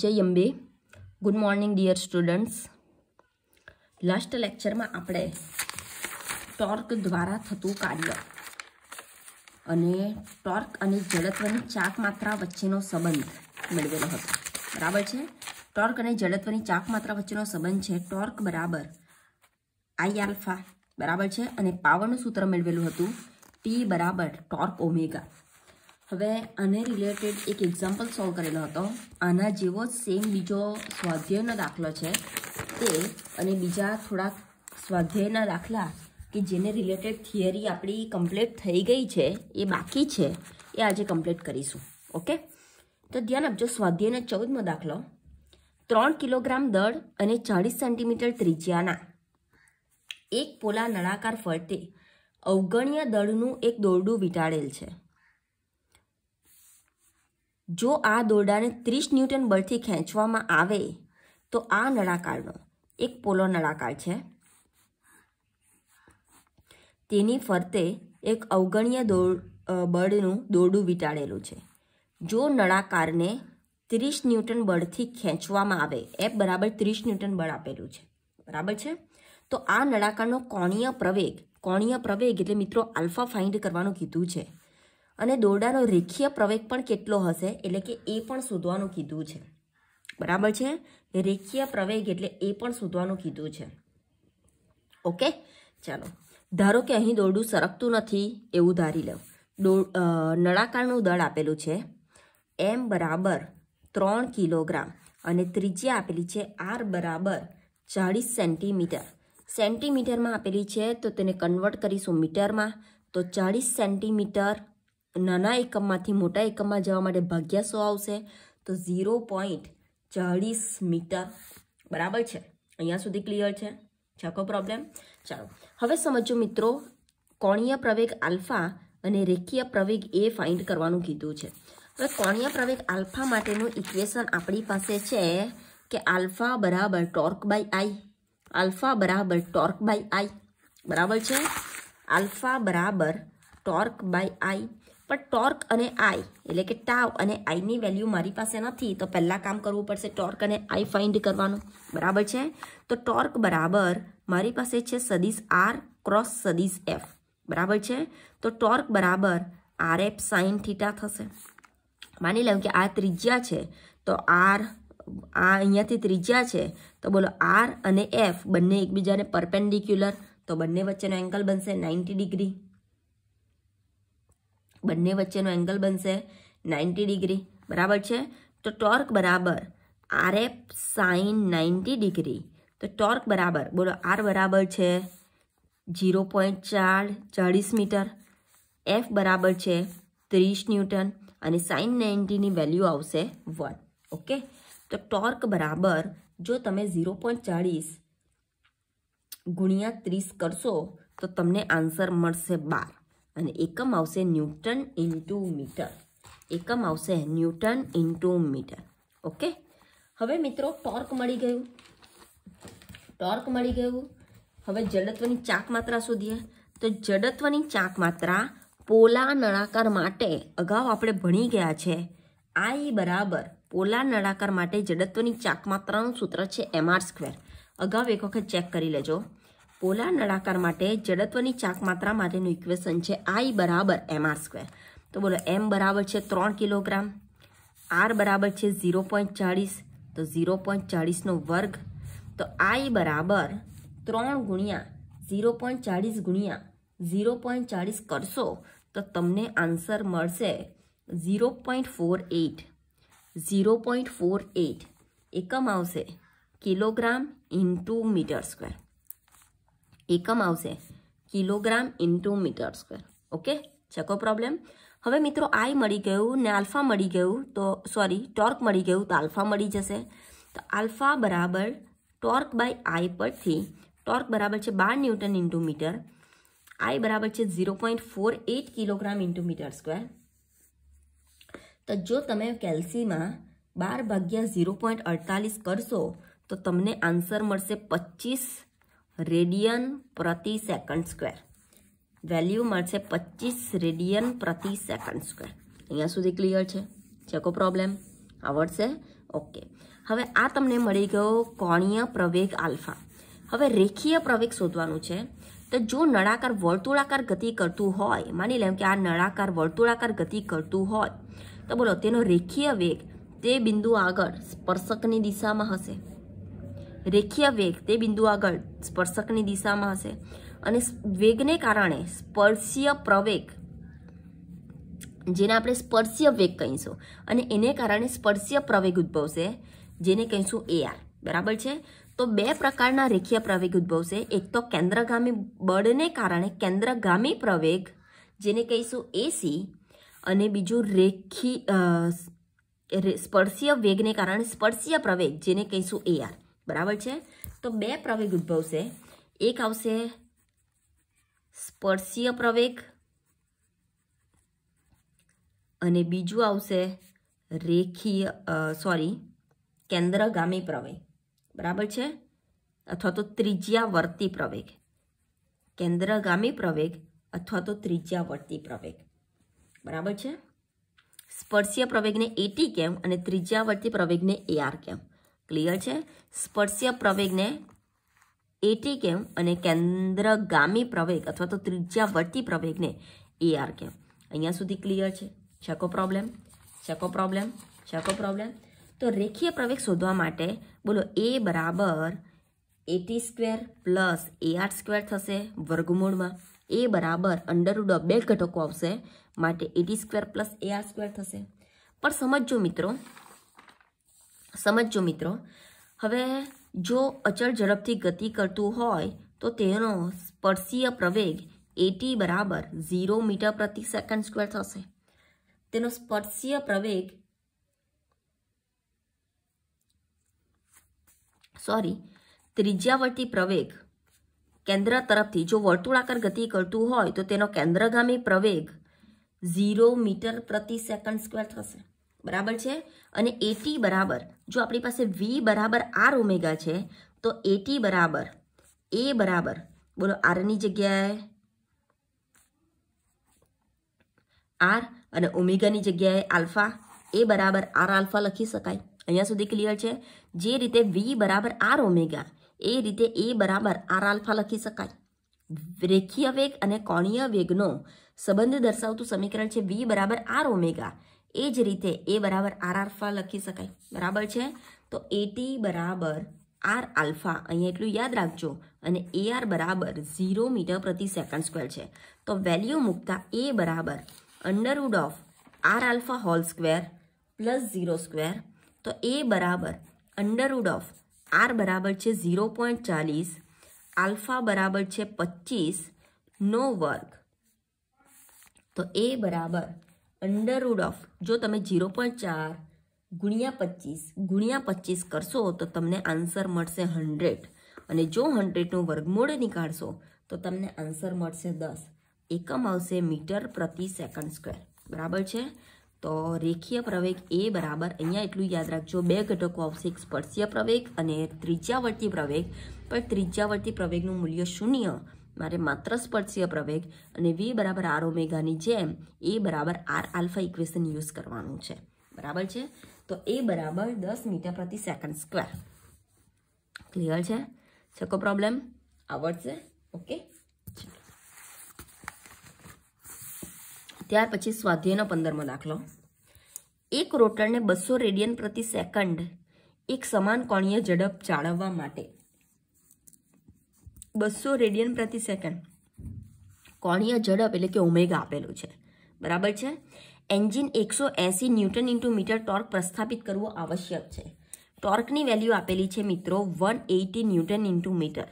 જય Ambe good morning dear students last લેક્ચરમાં આપણે ટોર્ક દ્વારા થતું કાર્ય અને ટોર્ક અને જડત્વની ચાક માત્રા વચ્ચેનો સંબંધ મેળવેલો હતો બરાબર છે ટોર્ક અને જડત્વની ચાક માત્રા વચ્ચેનો સંબંધ છે ટોર્ક બરાબર આઈ આલ્ફા બરાબર છે અને પાવરનું સૂત્ર મેળવેલું હતું પી બરાબર ટોર્ક ઓમેગા હવે આને રિલેટેડ એક એક્ઝામ્પલ સોલ્વ કરેલો હતો આના જેવો સેમ બીજો સ્વાધ્યાયનો દાખલો છે તે અને બીજા થોડાક સ્વાધ્યાયના દાખલા કે જેને રિલેટેડ થિયરી આપણી કમ્પ્લીટ થઈ ગઈ છે એ બાકી છે એ આજે કમ્પ્લીટ કરીશું ઓકે તો ધ્યાન આપજો સ્વાધ્યાયનો ચૌદમો દાખલો ત્રણ કિલોગ્રામ દળ અને ચાળીસ સેન્ટીમીટર ત્રિજ્યાના એક પોલા નળાકાર ફરતે અવગણ્ય દળનું એક દોરડું વીંટાળેલ છે જો આ દોરડાને ત્રીસ ન્યૂટન બળથી ખેંચવામાં આવે તો આ નળાકારનો એક પોલો નળાકાર છે તેની ફરતે એક અવગણ્ય દોર બળનું દોરડું વીંટાળેલું છે જો નળાકારને ત્રીસ ન્યૂટન બળથી ખેંચવામાં આવે એ બરાબર ત્રીસ ન્યૂટન બળ આપેલું છે બરાબર છે તો આ નળાકારનો કોણીય પ્રવેગ કોણીય પ્રવેગ એટલે મિત્રો આલ્ફા ફાઇન્ડ કરવાનું કીધું છે અને દોરડાનો રેખીય પ્રવેગ પણ કેટલો હશે એટલે કે એ પણ શોધવાનું કીધું છે બરાબર છે રેખીય પ્રવેગ એટલે એ પણ શોધવાનું કીધું છે ઓકે ચાલો ધારો કે અહીં દોરડું સરકતું નથી એવું ધારી લો નળાકારનું દળ આપેલું છે એમ બરાબર ત્રણ કિલોગ્રામ અને ત્રિજ્યા આપેલી છે આર બરાબર ચાળીસ સેન્ટીમીટર સેન્ટીમીટરમાં આપેલી છે તો તેને કન્વર્ટ કરીશું મીટરમાં તો ચાળીસ સેન્ટીમીટર નાના એકમમાંથી મોટા એકમમાં જવા માટે ભાગ્યા સો આવશે તો ઝીરો પોઈન્ટ ચાળીસ મીટર બરાબર છે અહીંયા સુધી ક્લિયર છે છકો પ્રોબ્લેમ ચાલો હવે સમજો મિત્રો કોણીય પ્રવેગ આલ્ફા અને રેખીય પ્રવેગ એ ફાઇન્ડ કરવાનું કીધું છે હવે કોણીય પ્રવેગ આલ્ફા માટેનું ઇક્વેશન આપણી પાસે છે કે આલ્ફા બરાબર ટોર્ક બાય આઈ આલ્ફા બરાબર ટોર્ક બાય આઈ બરાબર છે આલ્ફા બરાબર ટોર્ક બાય આઈ પણ ટોર્ક અને આઈ એટલે કે ટાવ અને આઈની વેલ્યુ મારી પાસે નથી તો પહેલાં કામ કરવું પડશે ટોર્ક અને આઈ ફાઇન્ડ કરવાનું બરાબર છે તો ટોર્ક બરાબર મારી પાસે છે સદીસ આર ક્રોસ સદીસ એફ બરાબર છે તો ટોર્ક બરાબર આર એફ સાઇન થીટા થશે માની લઉં કે આ ત્રિજ્યા છે તો આર આ અહીંયાથી ત્રિજ્યા છે તો બોલો આર અને એફ બંને એકબીજાને પરપેન્ડિક્યુલર તો બંને વચ્ચેનો એંગલ બનશે નાઇન્ટી ડિગ્રી બંને વચ્ચેનો એંગલ બનશે નાઇન્ટી ડિગ્રી બરાબર છે તો ટોર્ક બરાબર R F sine ninety degree તો ટોર્ક બરાબર બોલો આર બરાબર છે ઝીરો પોઈન્ટ ચાર ચાળીસ મીટર એફ બરાબર છે ત્રીસ ન્યૂટન અને સાઇન નાઇન્ટીની વેલ્યુ આવશે વન ઓકે તો ટોર્ક બરાબર જો તમે ઝીરો પોઈન્ટ ચાળીસ ગુણ્યા ત્રીસ કરશો તો તમને આન્સર મળશે બાર અને એકમ આવશે ન્યૂટન ઇન્ટુ મીટર એકમ આવશે ન્યૂટન ઇન્ટુ મીટર ઓકે હવે મિત્રો ટોર્ક મળી ગયું ટોર્ક મળી ગયું હવે જડત્વની ચાક માત્રા શોધીએ તો જડત્વની ચાક માત્રા પોલા નળાકાર માટે અગાઉ આપણે ભણી ગયા છે આઈ બરાબર પોલા નળાકાર માટે જડત્વની ચાક માત્રાનું સૂત્ર છે આર સ્ક્વેર અગાઉ એક વખત ચેક કરી લેજો પોલા નળાકાર માટે જડત્વની ચાક માત્રા માટેનું ઇક્વેશન છે આઈ બરાબર એમ આર સ્ક્વેર તો બોલો એમ બરાબર છે ત્રણ કિલોગ્રામ આર બરાબર છે ઝીરો પોઈન્ટ ચાળીસ તો ઝીરો પોઈન્ટ ચાળીસનો વર્ગ તો આઈ બરાબર ત્રણ ગુણ્યા ઝીરો પોઈન્ટ ચાળીસ ગુણ્યા ઝીરો પોઈન્ટ ચાળીસ કરશો તો તમને આન્સર મળશે zero point four eight zero point four eight એકમ આવશે કિલોગ્રામ ઇન્ટુ મીટર સ્ક્વેર એકમ આવશે kilogram into metre square okay છે ચકો પ્રોબ્લેમ હવે મિત્રો આઈ મળી ગયું ને આલ્ફા મળી ગયું તો સોરી ટોર્ક મળી ગયું તો આલ્ફા મળી જશે તો આલ્ફા બરાબર ટોર્ક બાય આઈ પરથી ટોર્ક બરાબર છે બાર ન્યૂટન ઇન્ટુ મીટર આઈ બરાબર છે zero point four eight kilogram into metre square તો જો તમે કેલ્સીમાં બાર ભાગ્યા ઝીરો પોઈન્ટ અડતાલીસ કરશો તો તમને આન્સર મળશે પચીસ રેડિયન પ્રતિ સેકન્ડ સ્ક્વેર વેલ્યુ મળશે પચીસ રેડિયન પ્રતિ સેકન્ડ સ્ક્વેર અહીંયા સુધી ક્લિયર છે ચેકો પ્રોબ્લેમ આવડશે ઓકે હવે આ તમને મળી ગયો કોણીય પ્રવેગ આલ્ફા હવે રેખીય પ્રવેગ શોધવાનું છે તો જો નળાકાર વર્તુળાકાર ગતિ કરતું હોય માની લેમ કે આ નળાકાર વર્તુળાકાર ગતિ કરતું હોય તો બોલો તેનો રેખીય વેગ તે બિંદુ આગળ સ્પર્શકની દિશામાં હશે રેખીય વેગ તે બિંદુ આગળ સ્પર્શકની દિશામાં હશે અને વેગને કારણે સ્પર્શીય પ્રવેગ જેને આપણે સ્પર્શીય વેગ કહીશું અને એને કારણે સ્પર્શીય પ્રવેગ ઉદ્ભવશે જેને કહીશું એઆર બરાબર છે તો બે પ્રકારના રેખીય પ્રવેગ ઉદ્ભવશે એક તો કેન્દ્રગામી બળને કારણે કેન્દ્રગામી પ્રવેગ જેને કહીશું એસી અને બીજું રેખી સ્પર્શીય વેગને કારણે સ્પર્શીય પ્રવેગ જેને કહીશું એઆર બરાબર છે તો બે પ્રવેગ ઉદ્ભવશે એક આવશે સ્પર્શીય પ્રવેગ અને બીજું આવશે રેખીય સોરી કેન્દ્રગામી પ્રવેગ બરાબર છે અથવા તો ત્રિજ્યાવર્તી પ્રવેગ કેન્દ્રગામી પ્રવેગ અથવા તો વર્તી પ્રવેગ બરાબર છે સ્પર્શીય પ્રવેગને એટી કેમ અને ત્રિજ્યાવર્તી પ્રવેગને એઆર કેમ ક્લિયર છે સ્પર્શ્ય પ્રવેગને એટી કેમ અને કેન્દ્રગામી પ્રવેગ અથવા તો વર્તી પ્રવેગને એઆર કેમ અહીંયા સુધી ક્લિયર છે છકો પ્રોબ્લેમ છકો પ્રોબ્લેમ છકો પ્રોબ્લેમ તો રેખીય પ્રવેગ શોધવા માટે બોલો એ બરાબર A T square plus A R square થશે વર્ગમૂળમાં એ બરાબર અંડરરૂડ ઓફ બે ઘટકો આવશે માટે A T square plus A R square થશે પણ સમજો મિત્રો સમજો મિત્રો હવે જો અચળ ઝડપથી ગતિ કરતું હોય તો તેનો સ્પર્શીય પ્રવેગ એટી બરાબર ઝીરો મીટર પ્રતિ સેકન્ડ સ્ક્વેર થશે તેનો સ્પર્શીય પ્રવેગ સોરી ત્રિજ્યાવર્તી પ્રવેગ કેન્દ્ર તરફથી જો વર્તુળાકાર ગતિ કરતું હોય તો તેનો કેન્દ્રગામી પ્રવેગ ઝીરો મીટર પ્રતિ સેકન્ડ સ્ક્વેર થશે બરાબર છે અને એટી બરાબર જો આપણી પાસે વી બરાબર આર ઓમેગા છે તો એટી બરાબર એ બરાબર બોલો આરની જગ્યાએ આર અને ઓમેગાની જગ્યાએ આલ્ફા એ બરાબર આર આલ્ફા લખી શકાય અહીંયા સુધી ક્લિયર છે જે રીતે વી બરાબર આર ઓમેગા એ રીતે એ બરાબર આર આલ્ફા લખી શકાય રેખીય વેગ અને કોણીય વેગનો સંબંધ દર્શાવતું સમીકરણ છે વી બરાબર આર ઓમેગા એ જ રીતે એ બરાબર આર આલ્ફા લખી શકાય બરાબર છે તો એટી બરાબર આર આલ્ફા અહીંયા એટલું યાદ રાખજો અને એ આર બરાબર ઝીરો મીટર પ્રતિ સેકન્ડ સ્ક્વેર છે તો વેલ્યુ મૂકતા એ બરાબર under root of R alpha whole square plus zero square તો એ બરાબર અંડરવુડ ઓફ આર બરાબર છે ઝીરો પોઈન્ટ ચાલીસ આલ્ફા બરાબર છે પચીસ નો વર્ગ તો એ બરાબર અંડરવુડ ઓફ જો તમે ઝીરો પોઈન્ટ ચાર ગુણ્યા પચીસ ગુણ્યા પચીસ કરશો તો તમને આન્સર મળશે હન્ડ્રેડ અને જો હન્ડ્રેડનું વર્ગમૂળ નીકાળશો તો તમને આન્સર મળશે દસ એકમ આવશે મીટર પ્રતિ સેકન્ડ સ્ક્વેર બરાબર છે તો રેખીય પ્રવેગ એ બરાબર અહીંયા એટલું યાદ રાખજો બે ઘટકો આવશે સ્પર્શીય પ્રવેગ અને ત્રિજ્યાવર્તી પ્રવેગ પણ ત્રિજ્યાવર્તી પ્રવેગનું મૂલ્ય શૂન્ય મારે માત્ર સ્પર્શીય પ્રવેગ અને વી બરાબર આર ઓમેગાની જેમ એ બરાબર આર આલ્ફા ઇક્વેશન યુઝ કરવાનું છે બરાબર છે તો એ બરાબર દસ મીટર પ્રતિ સેકન્ડ સ્ક્વેર ક્લિયર છે છકો પ્રોબ્લેમ આવડશે ઓકે ત્યાર પછી સ્વાધ્યાયનો પંદરમો દાખલો એક રોટરને બસો રેડિયન પ્રતિ સેકન્ડ એક સમાન કોણીય ઝડપ જાળવવા માટે બસો રેડિયન પ્રતિ સેકન્ડ કોણીય ઝડપ એટલે કે ઓમેગા આપેલું છે બરાબર છે એન્જિન એકસો એસી ન્યૂટન ઇન્ટુ મીટર ટોર્ક પ્રસ્થાપિત કરવું આવશ્યક છે ટોર્કની વેલ્યુ આપેલી છે મિત્રો one eighty newton into metre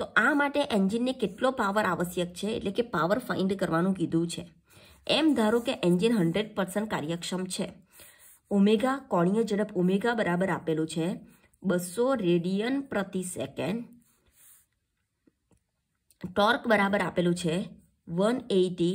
તો આ માટે એન્જિનને કેટલો પાવર આવશ્યક છે એટલે કે પાવર ફાઇન્ડ કરવાનું કીધું છે એમ ધારો કે એન્જિન હંડ્રેડ પર્સન્ટ કાર્યક્ષમ છે ઓમેગા કોણીય ઝડપ ઓમેગા બરાબર આપેલું છે બસો રેડિયન પ્રતિ સેકન્ડ ટોર્ક બરાબર આપેલું છે one eighty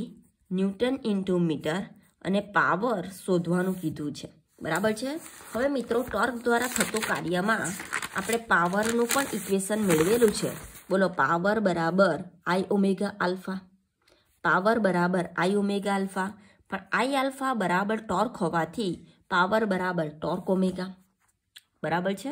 newton into metre અને પાવર શોધવાનું કીધું છે બરાબર છે હવે મિત્રો ટોર્ક દ્વારા થતું કાર્યમાં આપણે પાવરનું પણ ઇક્વેશન મેળવેલું છે બોલો પાવર બરાબર આઈ ઓમેગા આલ્ફા પાવર બરાબર આઈ ઓમેગા આલ્ફા પણ આઈ આલ્ફા બરાબર ટોર્ક હોવાથી પાવર બરાબર ટોર્ક ઓમેગા બરાબર છે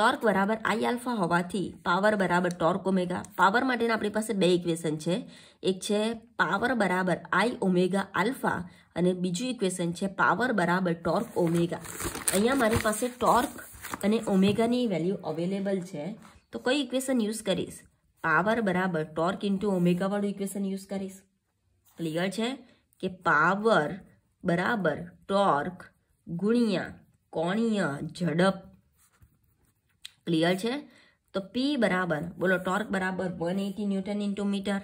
ટોર્ક બરાબર આઈ આલ્ફા હોવાથી પાવર બરાબર ટોર્ક ઓમેગા પાવર માટેના આપણી પાસે બે ઇક્વેશન છે એક છે પાવર બરાબર આઈ ઓમેગા આલ્ફા અને બીજું ઇક્વેશન છે પાવર બરાબર ટોર્ક ઓમેગા અહીંયા મારી પાસે ટોર્ક અને ઓમેગાની વેલ્યુ અવેલેબલ છે તો કઈ ઇક્વેશન યુઝ કરીશ પાવર બરાબર ટોર્ક ઇન્ટુ ઓમેગાવાળું ઇક્વેશન યુઝ કરીશ ક્લિયર છે કે પાવર બરાબર ટોર્ક ગુણ્યા કોણીય ઝડપ ક્લિયર છે તો પી બરાબર બોલો ટોર્ક બરાબર one eighty newton into metre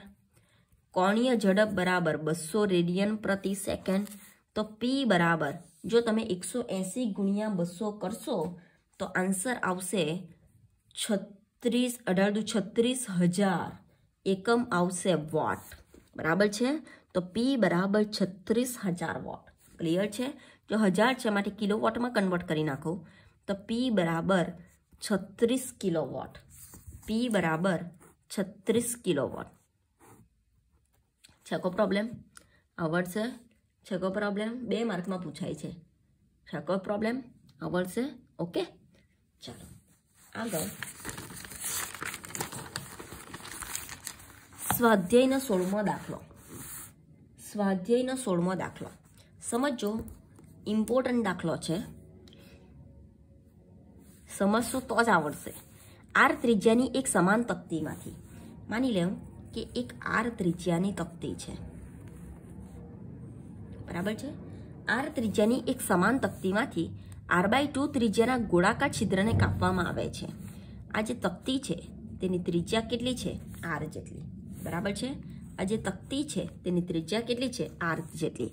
કોણીય ઝડપ બરાબર બસો રેડિયન પ્રતિ સેકન્ડ તો પી બરાબર જો તમે એકસો એંસી ગુણ્યા બસો કરશો તો આન્સર આવશે છત્રીસ અઢાર છત્રીસ હજાર એકમ આવશે વોટ બરાબર છે તો પી બરાબર છત્રીસ હજાર વોટ ક્લિયર છે જો હજાર છે માટે કિલો વોટમાં કન્વર્ટ કરી નાખો તો પી બરાબર છત્રીસ કિલોવોટ પી બરાબર છત્રીસ કિલોવોટ છેકો પ્રોબ્લેમ આવડશે છેકો પ્રોબ્લેમ બે માર્કમાં પૂછાય છે છકો પ્રોબ્લેમ આવડશે ઓકે ચાલો આગળ સ્વાધ્યાયનો સોળમો દાખલો સ્વાધ્યાયનો સોળમો દાખલો સમજો ઇમ્પોર્ટન્ટ દાખલો છે સમજશો તો જ આવડશે આર ત્રિજ્યાની એક સમાન તકતીમાંથી માની લેવું કે એક આર ત્રિજ્યાની તકતી છે બરાબર છે આર ત્રિજ્યાની એક સમાન તકતીમાંથી આર બાય ટુ ત્રિજ્યાના ગોળાકાર છિદ્રને કાપવામાં આવે છે આ જે તકતી છે તેની ત્રિજ્યા કેટલી છે આર જેટલી બરાબર છે આ જે તકતી છે તેની ત્રિજ્યા કેટલી છે આર જેટલી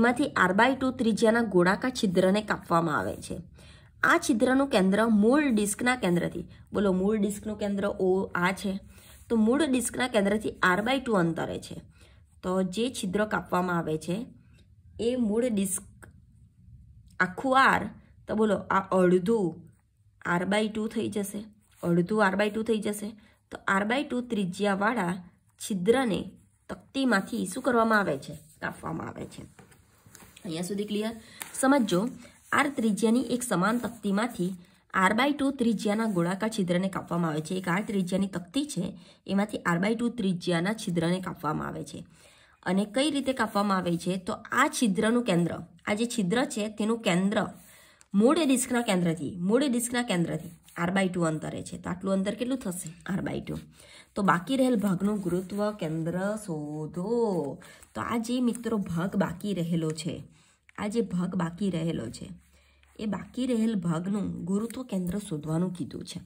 એમાંથી આર બાય ટુ ત્રિજ્યાના ગોળાકાર છિદ્રને કાપવામાં આવે છે આ છિદ્રનું કેન્દ્ર મૂળ ડિસ્કના કેન્દ્રથી બોલો મૂળ ડિસ્કનું કેન્દ્ર ઓ આ છે તો મૂળ ડિસ્કના કેન્દ્રથી આર બાય ટુ અંતરે છે તો જે છિદ્ર કાપવામાં આવે છે એ મૂળ ડિસ્ક આખું આર તો બોલો આ અડધું આર બાય ટુ થઈ જશે અડધું આર બાય ટુ થઈ જશે તો આર બાય ટુ ત્રિજ્યાવાળા છિદ્રને તકતીમાંથી શું કરવામાં આવે છે કાપવામાં આવે છે અહીંયા સુધી ક્લિયર સમજો આર ત્રિજ્યાની એક સમાન તકતીમાંથી આર બાય ટુ ત્રિજ્યાના ગોળાકાર છિદ્રને કાપવામાં આવે છે એક આર ત્રિજ્યાની તકતી છે એમાંથી આર બાય ટુ ત્રિજ્યાના છિદ્રને કાપવામાં આવે છે અને કઈ રીતે કાપવામાં આવે છે તો આ છિદ્રનું કેન્દ્ર આ જે છિદ્ર છે તેનું કેન્દ્ર મૂળ ડિસ્કના કેન્દ્રથી મૂળ ડિસ્કના કેન્દ્રથી આર બાય ટુ અંતરે છે તો આટલું અંતર કેટલું થશે આર બાય ટુ તો બાકી રહેલ ભાગનું ગુરુત્વ કેન્દ્ર શોધો તો આ જે મિત્રો ભાગ બાકી રહેલો છે આ જે ભાગ બાકી રહેલો છે એ બાકી રહેલ ભાગનું ગુરુત્વ કેન્દ્ર શોધવાનું કીધું છે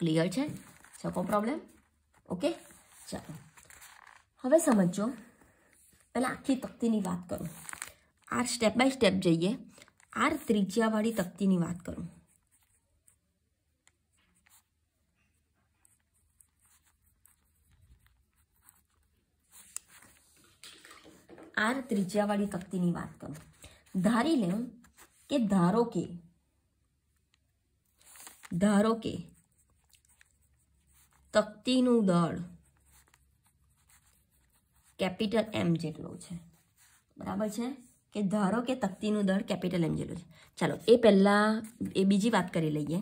ક્લિયર છે શકો પ્રોબ્લેમ ઓકે ચાલો હવે સમજો પહેલાં આખી તકતીની વાત કરું આર સ્ટેપ બાય સ્ટેપ જઈએ આર ત્રિજ્યાવાળી તકતીની વાત કરું આર ત્રિજ્યાવાળી તકતીની વાત કરું ધારી લેવું કે ધારો કે ધારો કે તકતીનું દળ કેપિટલ એમ જેટલું છે બરાબર છે કે ધારો કે તકતીનું દળ કેપિટલ એમ જેટલું છે ચાલો એ પહેલાં એ બીજી વાત કરી લઈએ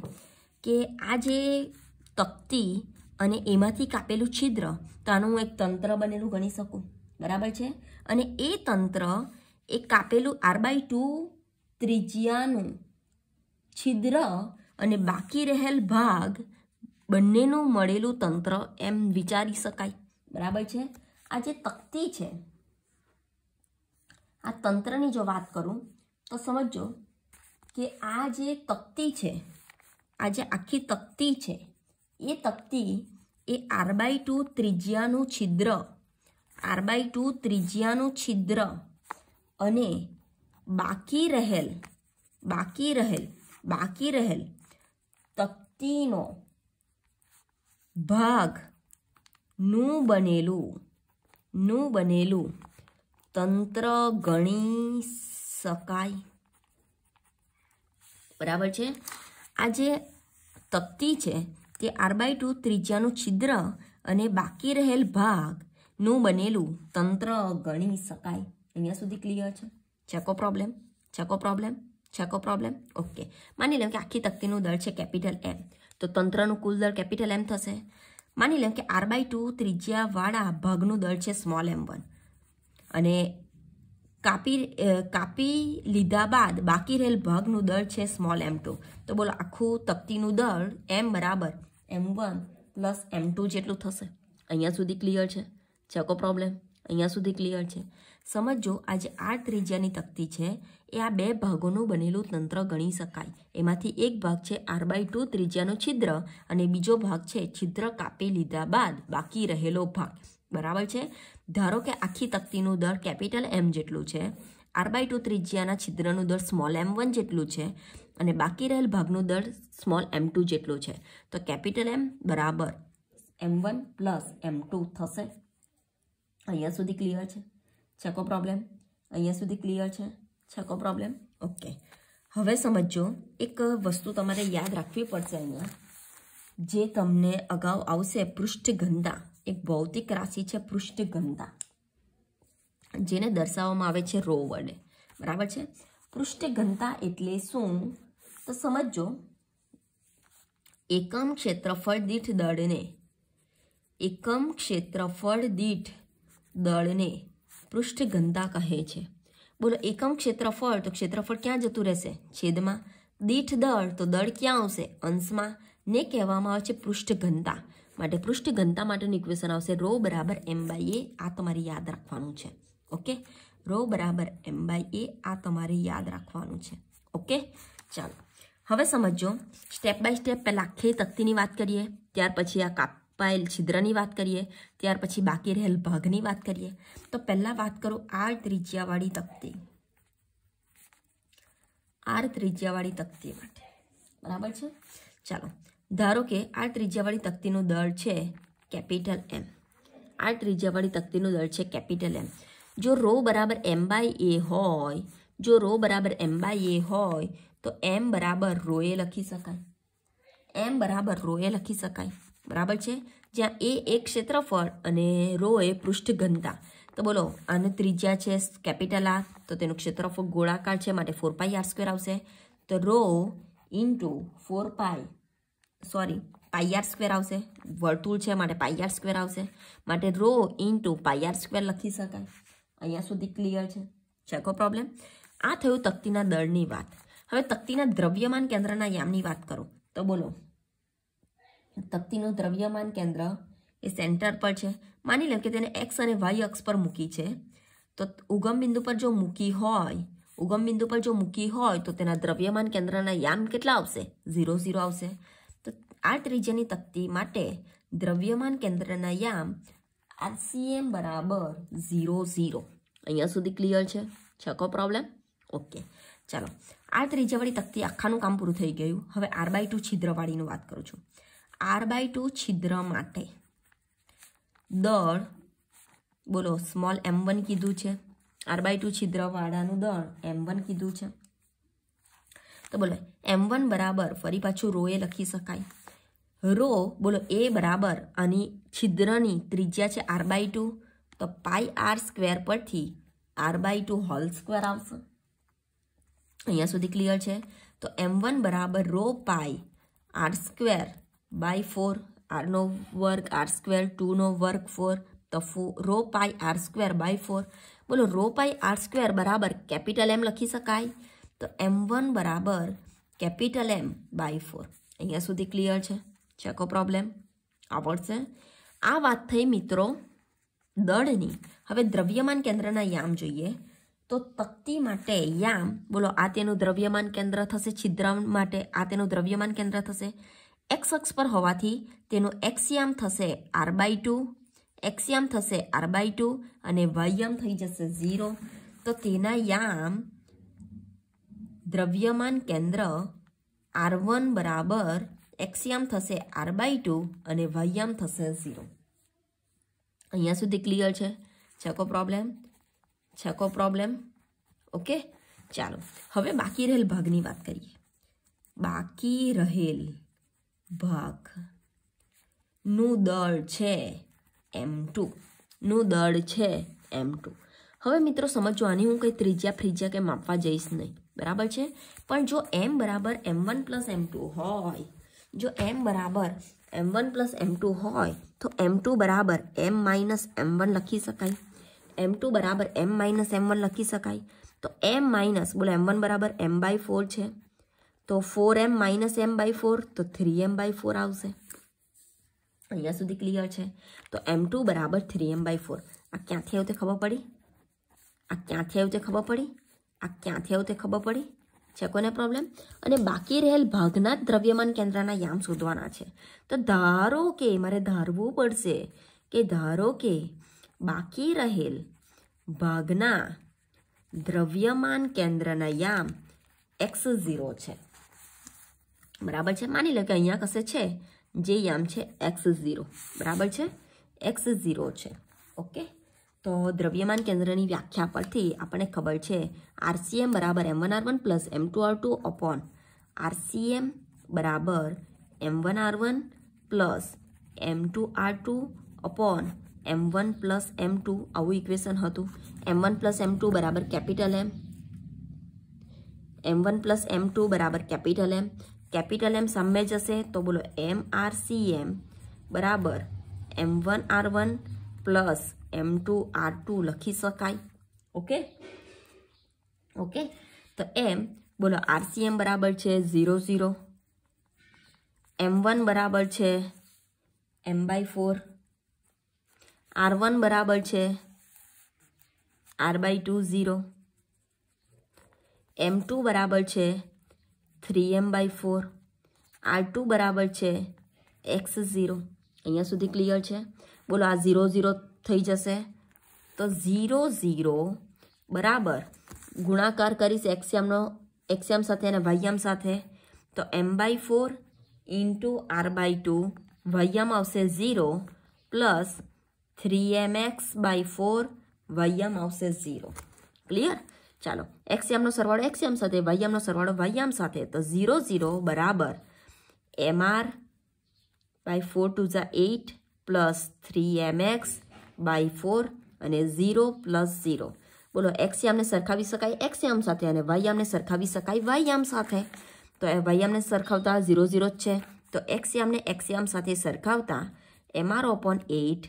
કે આ જે તકતી અને એમાંથી કાપેલું છિદ્ર તો આનું હું એક તંત્ર બનેલું ગણી શકું બરાબર છે અને એ તંત્ર એ કાપેલું આર બાય ટુ ત્રિજ્યાનું છિદ્ર અને બાકી રહેલ ભાગ બંનેનું મળેલું તંત્ર એમ વિચારી શકાય બરાબર છે આ જે તકતી છે આ તંત્રની જો વાત કરું તો સમજો કે આ જે તકતી છે આ જે આખી તકતી છે એ તકતી એ આર બાય ટુ ત્રિજ્યાનું છિદ્ર આર બાય ટુ ત્રિજ્યાનું છિદ્ર અને બાકી રહેલ બાકી રહેલ બાકી રહેલ તકતીનો ભાગ નું બનેલું નું બનેલું તંત્ર ગણી શકાય બરાબર છે આ જે તકતી છે તે આર બાય ટુ ત્રિજ્યાનું છિદ્ર અને બાકી રહેલ ભાગનું બનેલું તંત્ર ગણી શકાય અહીંયા સુધી ક્લિયર છે છે કો પ્રોબ્લેમ છે કો પ્રોબ્લેમ છે કો પ્રોબ્લેમ ઓકે માની લો કે આખી તકતીનું દળ છે કેપિટલ એમ તો તંત્રનું કુલ દળ કેપિટલ એમ થશે માની લો કે આર બાય ટુ ત્રિજ્યાવાળા ભાગનું દળ છે સ્મોલ એમ વન અને કાપી કાપી લીધા બાદ બાકી રહેલ ભાગનું દળ છે સ્મોલ એમ ટુ તો બોલો આખું તકતીનું દળ એમ બરાબર M one plus M two જેટલું થશે અહીંયા સુધી ક્લિયર છે ચકો પ્રોબ્લેમ અહીંયા સુધી ક્લિયર છે સમજો આજે આ ત્રિજ્યાની તકતી છે એ આ બે ભાગોનું બનેલું તંત્ર ગણી શકાય એમાંથી એક ભાગ છે આર બાય ટુ ત્રિજ્યાનું છિદ્ર અને બીજો ભાગ છે છિદ્ર કાપી લીધા બાદ બાકી રહેલો ભાગ બરાબર છે ધારો કે આખી તકતીનું દર કેપિટલ એમ જેટલું છે આર બાય ટુ ત્રિજ્યાના છિદ્રનું દર સ્મોલ એમ વન જેટલું છે અને બાકી રહેલ ભાગનું દર સ્મોલ એમ ટુ જેટલું છે તો કેપિટલ એમ બરાબર M one plus M two થશે અહીંયા સુધી ક્લિયર છે છકો પ્રોબ્લેમ અહીંયા સુધી ક્લિયર છે છકો પ્રોબ્લેમ ઓકે હવે સમજો એક વસ્તુ તમારે યાદ રાખવી પડશે અહીંયા જે તમને અગાઉ આવશે પૃષ્ઠગંધા એક ભૌતિક રાશિ છે પૃષ્ઠગંધા જેને દર્શાવવામાં આવે છે રો વડે બરાબર છે પૃષ્ઠગંધા એટલે શું તો સમજો એકમ ક્ષેત્રફળ દીઠ દળને એકમ ક્ષેત્રફળ દીઠ દળને પૃષ્ઠ પૃષ્ઠગંધા કહે છે બોલો એકમ ક્ષેત્રફળ તો ક્ષેત્રફળ ક્યાં જતું રહેશે છેદમાં દીઠ દળ તો દળ ક્યાં આવશે અંશમાં ને કહેવામાં આવે છે પૃષ્ઠ ઘનતા માટે પૃષ્ઠ ઘનતા માટેનું ઇક્વેશન આવશે રો બરાબર એમ બાય એ આ તમારે યાદ રાખવાનું છે ઓકે રો બરાબર એમ બાય એ આ તમારે યાદ રાખવાનું છે ઓકે ચાલો હવે સમજો સ્ટેપ બાય સ્ટેપ પહેલાં આખી તકતીની વાત કરીએ ત્યાર પછી આ કાપ પાયેલ છિદ્રની વાત કરીએ ત્યાર પછી બાકી રહેલ ભાગની વાત કરીએ તો પહેલાં વાત કરો આર ત્રિજ્યાવાળી તકતી આર ત્રિજ્યાવાળી તકતી માટે બરાબર છે ચાલો ધારો કે આ ત્રિજ્યાવાળી તકતીનું દળ છે કેપિટલ એમ આ ત્રિજ્યાવાળી તકતીનું દળ છે કેપિટલ એમ જો રો બરાબર એમ બાય એ હોય જો રો બરાબર એમ બાય એ હોય તો એમ બરાબર રોએ લખી શકાય એમ બરાબર રોએ લખી શકાય બરાબર છે જ્યાં એ એક ક્ષેત્રફળ અને રો એ પૃષ્ઠ ઘનતા તો બોલો આને ત્રિજ્યા છે કેપિટલ આર તો તેનું ક્ષેત્રફળ ગોળાકાર છે માટે ફોર પાય આર સ્ક્વેર આવશે તો rho into four pi sorry pi R square આવશે વર્તુળ છે માટે પાઈ આર સ્ક્વેર આવશે માટે rho into pi R square લખી શકાય અહીંયા સુધી ક્લિયર છે ચેકો પ્રોબ્લેમ આ થયું તકતીના દળની વાત હવે તકતીના દ્રવ્યમાન કેન્દ્રના યામની વાત કરો તો બોલો તકતીનું દ્રવ્યમાન કેન્દ્ર એ સેન્ટર પર છે માની લો કે તેને એક્સ અને વાય અક્ષ પર મૂકી છે તો ઉગમ બિંદુ પર જો મૂકી હોય ઉગમ બિંદુ પર જો મૂકી હોય તો તેના દ્રવ્યમાન કેન્દ્રના યામ કેટલા આવશે ઝીરો ઝીરો આવશે તો આ ત્રિજ્યાની તકતી માટે દ્રવ્યમાન કેન્દ્રના યામ આરસીએમ બરાબર ઝીરો ઝીરો અહીંયા સુધી ક્લિયર છે છકો પ્રોબ્લેમ ઓકે ચાલો આ ત્રીજાવાળી તકતી આખાનું કામ પૂરું થઈ ગયું હવે આર બાય ટુ છિદ્રવાળીનું વાત કરું છું આર બાય ટુ છિદ્ર માટે દળ બોલો સ્મોલ એમ વન કીધું છે આર બાય ટુ છિદ્રવાળાનું દળ એમ વન કીધું છે તો બોલો એમ વન બરાબર ફરી પાછું રો એ લખી શકાય રો બોલો એ બરાબર આની છિદ્રની ત્રિજ્યા છે આર બાય ટુ તો પાઈ આર સ્ક્વેર પરથી R by two whole square આવશે અહીંયા સુધી ક્લિયર છે તો એમ વન બરાબર rho pi R square by four આરનો વર્ગ આર સ્ક્વેર ટુનો વર્ગ ફોર તો ફો rho pi R square by four બોલો રો પાય આર સ્ક્વેર બરાબર કેપિટલ એમ લખી શકાય તો એમ વન બરાબર કેપિટલ એમ બાય ફોર અહીંયા સુધી ક્લિયર છે ચેકો પ્રોબ્લેમ આવડશે આ વાત થઈ મિત્રો દળની હવે દ્રવ્યમાન કેન્દ્રના યામ જોઈએ તો તકતી માટે યામ બોલો આ તેનું દ્રવ્યમાન કેન્દ્ર થશે છિદ્ર માટે આ તેનું દ્રવ્યમાન કેન્દ્ર થશે એક્સ અક્ષ પર હોવાથી તેનું એક્સિયામ થશે આર બાય ટુ એક્સિયામ થશે આર બાય ટુ અને વાયમ થઈ જશે ઝીરો તો તેના યામ દ્રવ્યમાન કેન્દ્ર આર વન બરાબર એક્સિયામ થશે આર બાય ટુ અને વાયમ થશે ઝીરો અહીંયા સુધી ક્લિયર છે છકો પ્રોબ્લેમ છકો પ્રોબ્લેમ ઓકે ચાલો હવે બાકી રહેલ ભાગની વાત કરીએ બાકી રહેલ ભાગ નું દળ છે એમ ટુ નું દળ છે એમ ટુ હવે મિત્રો સમજો આની હું કંઈ ત્રિજ્યા ફ્રિજ્યા કે માપવા જઈશ નહીં બરાબર છે પણ જો એમ બરાબર M one plus M two હોય જો એમ બરાબર M one plus M two હોય તો એમ ટુ બરાબર એમ માઇનસ એમ વન લખી શકાય એમ ટુ બરાબર એમ માઇનસ એમ વન લખી શકાય તો એમ માઇનસ બોલો એમ વન બરાબર એમ બાય ફોર છે તો four M minus M by four તો થ્રી એમ બાય ફોર આવશે અહીંયા સુધી ક્લિયર છે તો એમ ટુ બરાબર થ્રી એમ બાય ફોર આ ક્યાંથી આવ્યું તે ખબર પડી આ ક્યાંથી આવ્યું તે ખબર પડી આ ક્યાંથી આવ્યું તે ખબર પડી છે કોને પ્રોબ્લેમ અને બાકી રહેલ ભાગના દ્રવ્યમાન કેન્દ્રના યામ શોધવાના છે તો ધારો કે મારે ધારવું પડશે કે ધારો કે બાકી રહેલ ભાગના દ્રવ્યમાન કેન્દ્રના યામ એક્સ ઝીરો છે બરાબર છે માની લો કે અહીંયા કશે છે જે યામ છે એક્સ ઝીરો બરાબર છે એક્સ ઝીરો છે ઓકે તો દ્રવ્યમાન કેન્દ્રની વ્યાખ્યા પરથી આપણને ખબર છે આરસીએમ બરાબર M one R one plus M two R two upon R C M બરાબર M one R one plus M two R two upon M one plus M two આવું ઇક્વેશન હતું M one plus M two બરાબર capital M M one plus M two બરાબર capital M capital M સામે જશે તો બોલો M R C M બરાબર M one R one plus M two R two લખી શકાય ઓકે ઓકે તો એમ બોલો આરસીએમ બરાબર છે ઝીરો ઝીરો એમ વન બરાબર છે M by four R one બરાબર છે R by two zero M two બરાબર છે three M by four R two બરાબર છે એક્સ ઝીરો અહીંયા સુધી ક્લિયર છે બોલો આ ઝીરો ઝીરો થઈ જશે તો ઝીરો ઝીરો બરાબર ગુણાકાર કરીશ એક્સિયમનો એક્સિયમ સાથે અને વાયમ સાથે તો M by four into R by two Y M આવશે zero plus three M X by four Y M આવશે ઝીરો ક્લિયર ચાલો એક્સયામનો સરવાળો એક્સયામ સાથે વાયામનો સરવાળો વાયામ સાથે તો ઝીરો ઝીરો બરાબર એમઆર બાય ફોર ટુ ઝા eight plus three M X by four અને ઝીરો પ્લસ ઝીરો બોલો એક્સયામને સરખાવી શકાય એક્સયામ સાથે અને વાયામને સરખાવી શકાય વાયામ સાથે તો એ વાયામને સરખાવતા ઝીરો ઝીરો જ છે તો એક્સયામને એક્સયામ સાથે સરખાવતા M R upon eight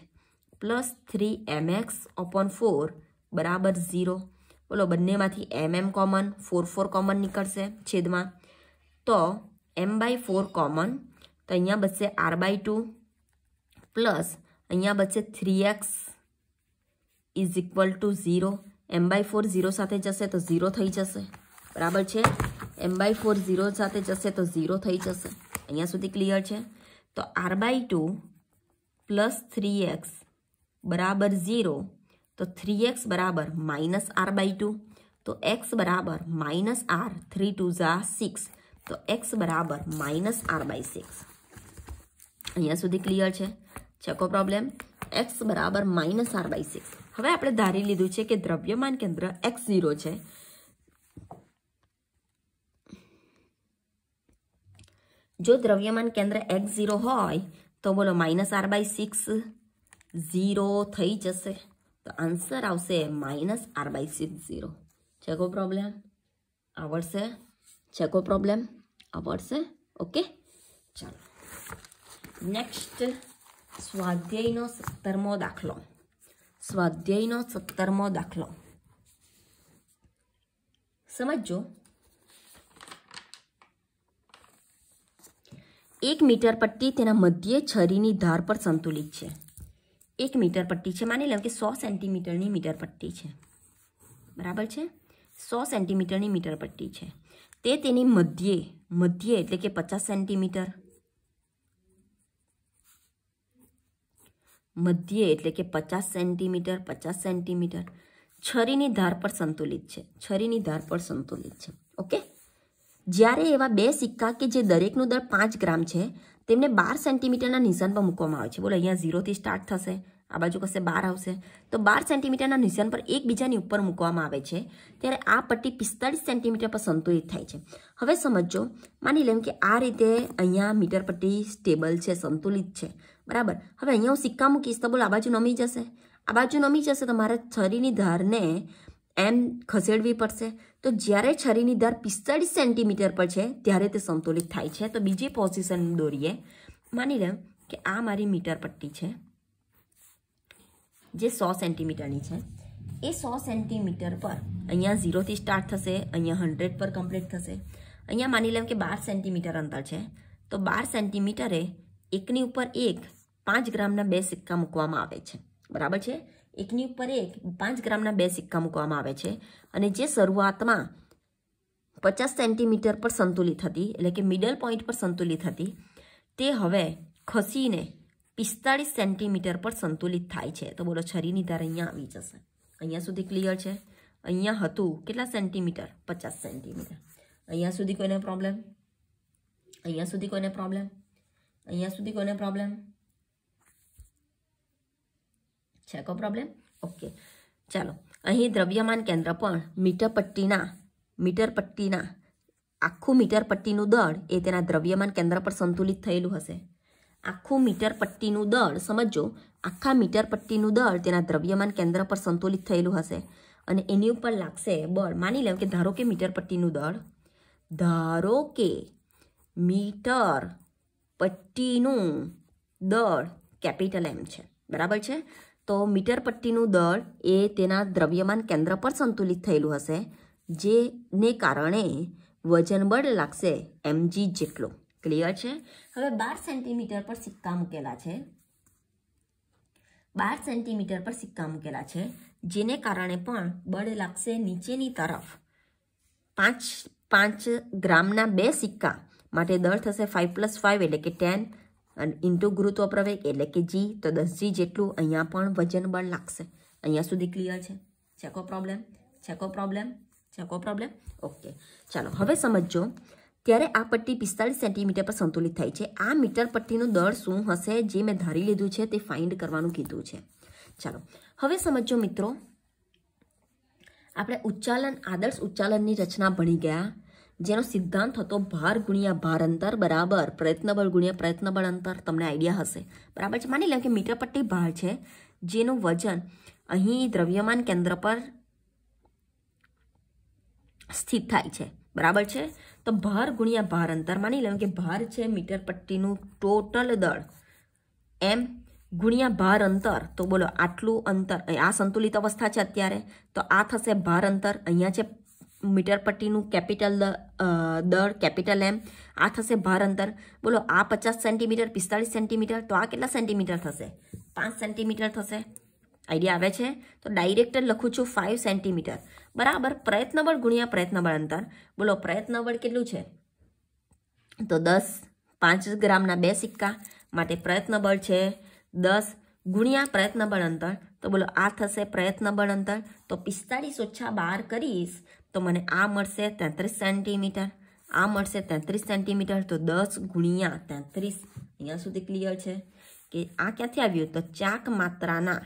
plus three M X upon four બરાબર ઝીરો બોલો બંનેમાંથી M M common four four common નીકળશે છેદમાં તો એમ બાય ફોર કોમન તો અહીંયા બચશે આર બાય ટુ પ્લસ અહીંયા બચશે three X is equal to zero M by four zero સાથે જશે તો ઝીરો થઈ જશે બરાબર છે એમ બાય ફોર ઝીરો સાથે જશે તો ઝીરો થઈ જશે અહીંયા સુધી ક્લિયર છે તો R by two plus three X બરાબર ઝીરો તો થ્રી એક્સ બરાબર માઇનસ આર બાય ટુ તો એક્સ બરાબર માઇનસ આર થ્રી ટુ ઝા સિક્સ તો એક્સ બરાબર માઇનસ આર બાય સિક્સ અહીંયા સુધી ક્લિયર છે ચકો પ્રોબ્લેમ એક્સ બરાબર માઇનસ આર બાય સિક્સ હવે આપણે ધારી લીધું છે કે દ્રવ્યમાન કેન્દ્ર એક્સ ઝીરો છે જો દ્રવ્યમાન કેન્દ્ર એક્સ ઝીરો હોય તો બોલો minus R by six zero થઈ જશે તો આન્સર આવશે minus R by six zero છે કો પ્રોબ્લેમ આવડશે છે કો પ્રોબ્લેમ આવડશે ઓકે ચાલો નેક્સ્ટ સ્વાધ્યાયનો સત્તરમો દાખલો સ્વાધ્યાયનો સત્તરમો દાખલો સમજો એક મીટર પટ્ટી તેના મધ્ય છરીની ધાર પર સંતુલિત છે એક મીટર પટ્ટી છે માની લો કે સો સેન્ટીમીટરની મીટર પટ્ટી છે બરાબર છે સો સેન્ટીમીટરની મીટર પટ્ટી છે તે તેની મધ્યે મધ્યે એટલે કે પચાસ સેન્ટીમીટર મધ્યે એટલે કે પચાસ સેન્ટીમીટર પચાસ સેન્ટીમીટર છરીની ધાર પર સંતુલિત છે છરીની ધાર પર સંતુલિત છે ઓકે જ્યારે એવા બે સિક્કા કે જે દરેકનું દળ પાંચ ગ્રામ છે તેમને બાર સેન્ટીમીટરના નિશાન પર મૂકવામાં આવે છે બોલો અહીંયા ઝીરોથી સ્ટાર્ટ થશે આ બાજુ કશે બાર આવશે તો બાર સેન્ટીમીટરના નિશાન પર એકબીજાની ઉપર મૂકવામાં આવે છે ત્યારે આ પટ્ટી પિસ્તાળીસ સેન્ટીમીટર પર સંતુલિત થાય છે હવે સમજો માની લેમ કે આ રીતે અહીંયા મીટર પટ્ટી સ્ટેબલ છે સંતુલિત છે બરાબર હવે અહીંયા હું સિક્કા મૂકીશ તો બોલો આ બાજુ નમી જશે આ બાજુ નમી જશે તો મારે છરીની ધારને એમ ખસેડવી પડશે તો જ્યારે છરીની ધાર પિસ્તાળીસ સેન્ટીમીટર પર છે ત્યારે તે સંતુલિત થાય છે તો બીજી પોઝિશન દોરીએ માની લે કે આ મારી મીટર પટ્ટી છે જે સો સેન્ટીમીટરની છે એ સો સેન્ટીમીટર પર અહીંયા ઝીરોથી સ્ટાર્ટ થશે અહીંયા હંડ્રેડ પર કમ્પ્લીટ થશે અહીંયા માની લેમ કે બાર સેન્ટીમીટર અંતર છે તો બાર સેન્ટીમીટરે એકની ઉપર એક પાંચ ગ્રામના બે સિક્કા મૂકવામાં આવે છે બરાબર છે એકની ઉપર એક પાંચ ગ્રામના બે સિક્કા મૂકવામાં આવે છે અને જે શરૂઆતમાં પચાસ સેન્ટીમીટર પર સંતુલિત હતી એટલે કે મિડલ પોઈન્ટ પર સંતુલિત હતી તે હવે ખસીને પિસ્તાળીસ સેન્ટીમીટર પર સંતુલિત થાય છે તો બોલો છરીની ધાર અહીંયા આવી જશે અહીંયા સુધી ક્લિયર છે અહીંયા હતું કેટલા સેન્ટીમીટર પચાસ સેન્ટીમીટર અહીંયા સુધી કોઈને પ્રોબ્લેમ અહીંયા સુધી કોઈને પ્રોબ્લેમ અહીંયા સુધી કોઈને પ્રોબ્લેમ છે કો પ્રોબ્લેમ ઓકે ચાલો અહીં દ્રવ્યમાન કેન્દ્ર પણ મીટર પટ્ટીના મીટર પટ્ટીના આખું મીટર પટ્ટીનું દળ એ તેના દ્રવ્યમાન કેન્દ્ર પર સંતુલિત થયેલું હશે આખું મીટર પટ્ટીનું દળ સમજો આખા મીટર પટ્ટીનું દળ તેના દ્રવ્યમાન કેન્દ્ર પર સંતુલિત થયેલું હશે અને એની ઉપર લાગશે બળ માની લો કે ધારો કે મીટર પટ્ટીનું દળ ધારો કે મીટર પટ્ટીનું દળ કેપિટલ એમ છે બરાબર છે તો મીટર પટ્ટીનું દળ એ તેના દ્રવ્યમાન કેન્દ્ર પર સંતુલિત થયેલું હશે જેને કારણે વજન બળ લાગશે એમજી જેટલો ક્લિયર છે હવે બાર સેન્ટીમીટર પર સિક્કા મૂકેલા છે બાર સેન્ટીમીટર પર સિક્કા મૂકેલા છે જેને કારણે પણ બળ લાગશે નીચેની તરફ પાંચ પાંચ ગ્રામના બે સિક્કા માટે દળ થશે ફાઇવ પ્લસ ફાઇવ એટલે કે ટેન અને ઇન્ટુ ગુરુત્વ પ્રવેગ એટલે કે જી તો દસ જી જેટલું અહીંયા પણ વજન બળ લાગશે અહીંયા સુધી ક્લિયર છે ચેકો પ્રોબ્લેમ છે પ્રોબ્લેમ છે પ્રોબ્લેમ ઓકે ચાલો હવે સમજો ત્યારે આ પટ્ટી પિસ્તાળીસ સેન્ટીમીટર પર સંતુલિત થાય છે આ મીટર પટ્ટીનું દળ શું હશે જે મેં ધારી લીધું છે તે ફાઇન્ડ કરવાનું કીધું છે ચાલો હવે સમજો મિત્રો આપણે ઉચ્ચાલન આદર્શ ઉચ્ચાલનની રચના ભણી ગયા જેનો સિદ્ધાંત હતો ભાર ગુણ્યા ભાર અંતર બરાબર પ્રયત્નબળ ગુણ્યા પ્રયત્નબળ અંતર તમને આઈડિયા હશે બરાબર છે માની લો કે મીટરપટ્ટી ભાર છે જેનું વજન અહીં દ્રવ્યમાન કેન્દ્ર પર સ્થિત થાય છે બરાબર છે તો ભાર ગુણ્યા ભાર અંતર માની લો કે ભાર છે મીટરપટ્ટીનું ટોટલ દળ એમ ગુણ્યા ભાર અંતર તો બોલો આટલું અંતર આ સંતુલિત અવસ્થા છે અત્યારે તો આ થશે ભાર અંતર અહીંયા છે મીટર પટ્ટીનું કેપિટલ દર કેપિટલ એમ આ થશે ભાર અંતર બોલો આ પચાસ સેન્ટીમીટર પિસ્તાળીસ સેન્ટીમીટર તો આ કેટલા સેન્ટીમીટર થશે પાંચ સેન્ટીમીટર થશે આઈડિયા આવે છે તો ડાયરેક્ટ લખું છું ફાઇવ સેન્ટીમીટર બરાબર પ્રયત્નબળ ગુણ્યા પ્રયત્નબળ અંતર બોલો પ્રયત્નબળ કેટલું છે તો દસ પાંચ ગ્રામના બે સિક્કા માટે પ્રયત્નબળ છે દસ ગુણ્યા પ્રયત્નબળ અંતર તો બોલો આ થશે પ્રયત્નબળ અંતર તો પિસ્તાળીસ ઓછા બાર કરીશ તો મને આ મળશે તેત્રીસ સેન્ટીમીટર આ મળશે તેત્રીસ સેન્ટીમીટર તો દસ ગુણ્યા તેત્રીસ અહીંયા સુધી ક્લિયર છે કે આ ક્યાંથી આવ્યું તો ચાક માત્રાના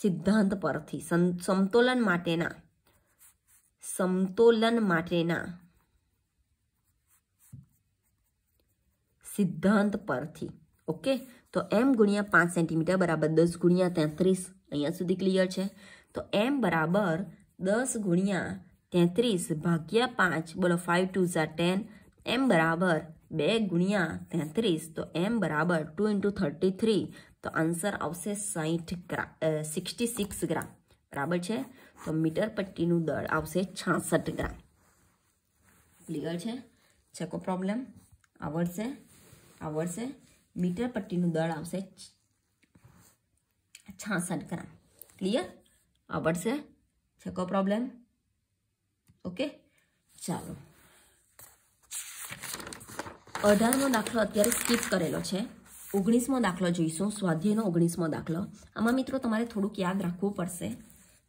સિદ્ધાંત પરથી સમતોલન માટેના સમતોલન માટેના સિદ્ધાંત પરથી ઓકે તો એમ ગુણ્યા પાંચ સેન્ટીમીટર બરાબર દસ ગુણ્યા તેત્રીસ અહીંયા સુધી ક્લિયર છે તો એમ બરાબર દસ ગુણ્યા તેત્રીસ ભાગ્યા પાંચ બોલો ફાઇવ ટુ ઝા ટેન એમ બરાબર બે ગુણ્યા તેત્રીસ તો એમ બરાબર ટુ ઇન્ટુ થર્ટી થ્રી તો આન્સર આવશે સાહીઠ ગ્રા સિક્સટી સિક્સ ગ્રામ બરાબર છે તો મીટર પટ્ટીનું દળ આવશે છાસઠ ગ્રામ ક્લિયર છે ચેકો પ્રોબ્લેમ આવડશે આવડશે મીટર પટ્ટીનું દળ આવશે છાસઠ ગ્રામ ક્લિયર આવડશે છે કોઈ પ્રોબ્લેમ ઓકે ચાલો અઢારમો દાખલો અત્યારે સ્કીપ કરેલો છે ઓગણીસમો દાખલો જોઈશું સ્વાધ્યાયનો ઓગણીસમો દાખલો આમાં મિત્રો તમારે થોડુંક યાદ રાખવું પડશે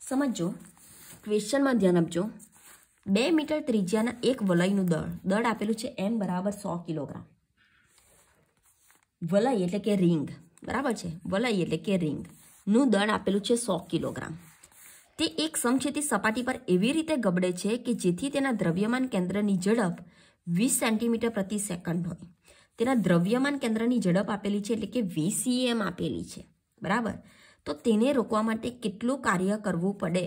સમજો ક્વેશ્ચનમાં ધ્યાન આપજો બે મીટર ત્રિજ્યાના એક વલયનું દળ દળ આપેલું છે એમ બરાબર સો કિલોગ્રામ વલય એટલે કે રિંગ બરાબર છે વલય એટલે કે રિંગનું દળ આપેલું છે સો કિલોગ્રામ તે એક સમછેતી સપાટી પર એવી રીતે ગબડે છે કે જેથી તેના દ્રવ્યમાન કેન્દ્રની ઝડપ વીસ સેન્ટીમીટર પ્રતિ સેકન્ડ હોય તેના દ્રવ્યમાન કેન્દ્રની ઝડપ આપેલી છે એટલે કે વીસીએમ આપેલી છે બરાબર તો તેને રોકવા માટે કેટલું કાર્ય કરવું પડે